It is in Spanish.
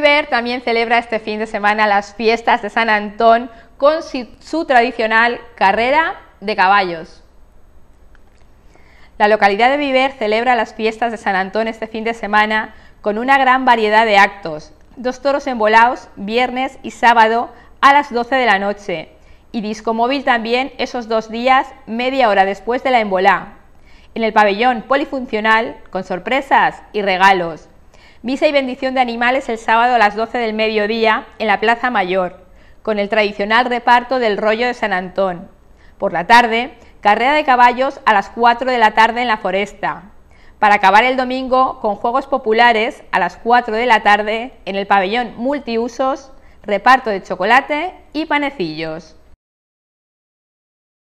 Viver también celebra este fin de semana las fiestas de San Antón con su tradicional carrera de caballos. La localidad de Viver celebra las fiestas de San Antón este fin de semana con una gran variedad de actos. Dos toros envolados viernes y sábado a las 12 de la noche y disco móvil también esos dos días media hora después de la embolá. En el pabellón polifuncional con sorpresas y regalos. Misa y bendición de animales el sábado a las 12 del mediodía en la Plaza Mayor, con el tradicional reparto del rollo de San Antón. Por la tarde, carrera de caballos a las 4 de la tarde en la Foresta, para acabar el domingo con juegos populares a las 4 de la tarde en el pabellón multiusos, reparto de chocolate y panecillos.